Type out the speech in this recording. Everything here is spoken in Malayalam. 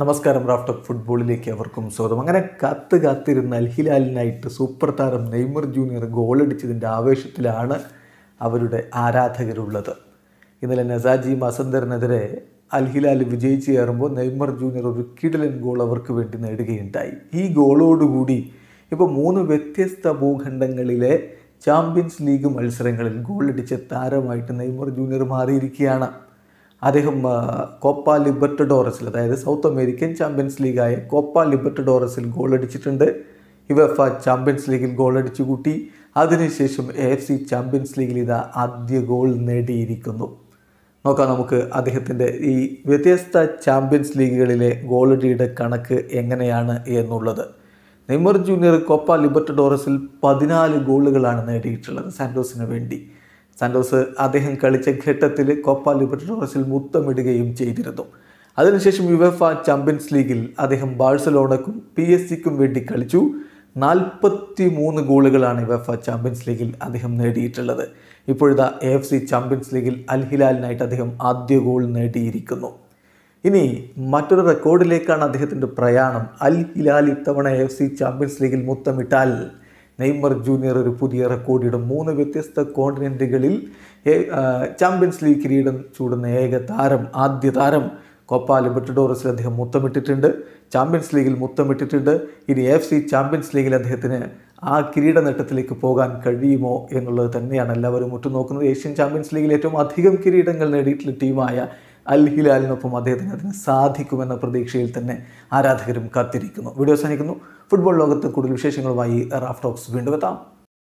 നമസ്കാരം റാഫ്റ്റർ ഫുട്ബോളിലേക്ക് അവർക്കും സ്വാഗതം അങ്ങനെ കത്ത് കാത്തിരുന്ന അൽഹിലാലിനായിട്ട് സൂപ്പർ താരം നെയ്മർ ജൂനിയർ ഗോളടിച്ചതിൻ്റെ ആവേശത്തിലാണ് അവരുടെ ആരാധകരുള്ളത് ഇന്നലെ നസാജി മസന്ദറിനെതിരെ അൽഹിലാൽ വിജയിച്ച് കയറുമ്പോൾ നെയ്മർ ജൂനിയർ ഒരു കിടലൻ ഗോൾ അവർക്ക് വേണ്ടി നേടുകയുണ്ടായി ഈ ഗോളോടുകൂടി ഇപ്പോൾ മൂന്ന് വ്യത്യസ്ത ഭൂഖണ്ഡങ്ങളിലെ ചാമ്പ്യൻസ് ലീഗ് മത്സരങ്ങളിൽ ഗോളടിച്ച താരമായിട്ട് നെയ്മർ ജൂനിയർ മാറിയിരിക്കുകയാണ് അദ്ദേഹം കോപ്പ ലിബർട്ടഡോറസിൽ അതായത് സൗത്ത് അമേരിക്കൻ ചാമ്പ്യൻസ് ലീഗായ കോപ്പ ലിബർട്ടഡോറസിൽ ഗോളടിച്ചിട്ടുണ്ട് ഇവഫ ചാമ്പ്യൻസ് ലീഗിൽ ഗോളടിച്ചു കൂട്ടി അതിനുശേഷം എ എഫ് സി ചാമ്പ്യൻസ് ലീഗിൽ ഇതാ ആദ്യ ഗോൾ നേടിയിരിക്കുന്നു നോക്കാം നമുക്ക് അദ്ദേഹത്തിൻ്റെ ഈ വ്യത്യസ്ത ചാമ്പ്യൻസ് ലീഗുകളിലെ ഗോളടിയുടെ കണക്ക് എങ്ങനെയാണ് എന്നുള്ളത് നെയ്മർ ജൂനിയർ കോപ്പ ലിബർട്ടഡോറസിൽ പതിനാല് ഗോളുകളാണ് നേടിയിട്ടുള്ളത് സാൻഡോസിന് വേണ്ടി സാന്റോസ് അദ്ദേഹം കളിച്ച ഘട്ടത്തിൽ കോപ്പ ലിബർട്ടോറസിൽ മുത്തമിടുകയും ചെയ്തിരുന്നു അതിനുശേഷം യുവഫ ചാമ്പ്യൻസ് ലീഗിൽ അദ്ദേഹം ബാഴ്സലോണക്കും പി എസ് സിക്കും വേണ്ടി കളിച്ചു നാൽപ്പത്തി മൂന്ന് ഗോളുകളാണ് വെഫ ചാമ്പ്യൻസ് ലീഗിൽ അദ്ദേഹം നേടിയിട്ടുള്ളത് ഇപ്പോഴത്തെ എ എഫ് സി ചാമ്പ്യൻസ് ലീഗിൽ അൽ ഹിലാലിനായിട്ട് അദ്ദേഹം ആദ്യ ഗോൾ നേടിയിരിക്കുന്നു ഇനി മറ്റൊരു റെക്കോർഡിലേക്കാണ് അദ്ദേഹത്തിൻ്റെ പ്രയാണം അൽ ഹിലാൽ ഇത്തവണ എ എഫ് സി ചാമ്പ്യൻസ് ലീഗിൽ മുത്തമിട്ടാൽ നെയ്മർ ജൂനിയർ ഒരു പുതിയ റെക്കോർഡിടും മൂന്ന് വ്യത്യസ്ത കോണ്ടിനെൻറ്റുകളിൽ ചാമ്പ്യൻസ് ലീഗ് കിരീടം ചൂടുന്ന ഏക താരം ആദ്യ താരം കോപ്പ ലിബർട്ടഡോറസിൽ അദ്ദേഹം മുത്തമിട്ടിട്ടുണ്ട് ചാമ്പ്യൻസ് ലീഗിൽ മുത്തമിട്ടിട്ടുണ്ട് ഇനി എഫ് സി ചാമ്പ്യൻസ് ലീഗിൽ അദ്ദേഹത്തിന് ആ കിരീട നേട്ടത്തിലേക്ക് പോകാൻ കഴിയുമോ എന്നുള്ളത് തന്നെയാണ് എല്ലാവരും ഉറ്റുനോക്കുന്നത് ഏഷ്യൻ ചാമ്പ്യൻസ് ലീഗിൽ ഏറ്റവും അധികം കിരീടങ്ങൾ നേടിയിട്ടുള്ള ടീമായ അൽ ഹിലാലിനൊപ്പം അദ്ദേഹത്തിന് അതിന് സാധിക്കുമെന്ന പ്രതീക്ഷയിൽ തന്നെ ആരാധകരും കാത്തിരിക്കുന്നു വീഡിയോ അവസാനിക്കുന്നു ഫുട്ബോൾ ലോകത്ത് കൂടുതൽ വിശേഷങ്ങളുമായി റാഫ്റ്റോക്സ് ടോക്സ് വീണ്ടും എത്താം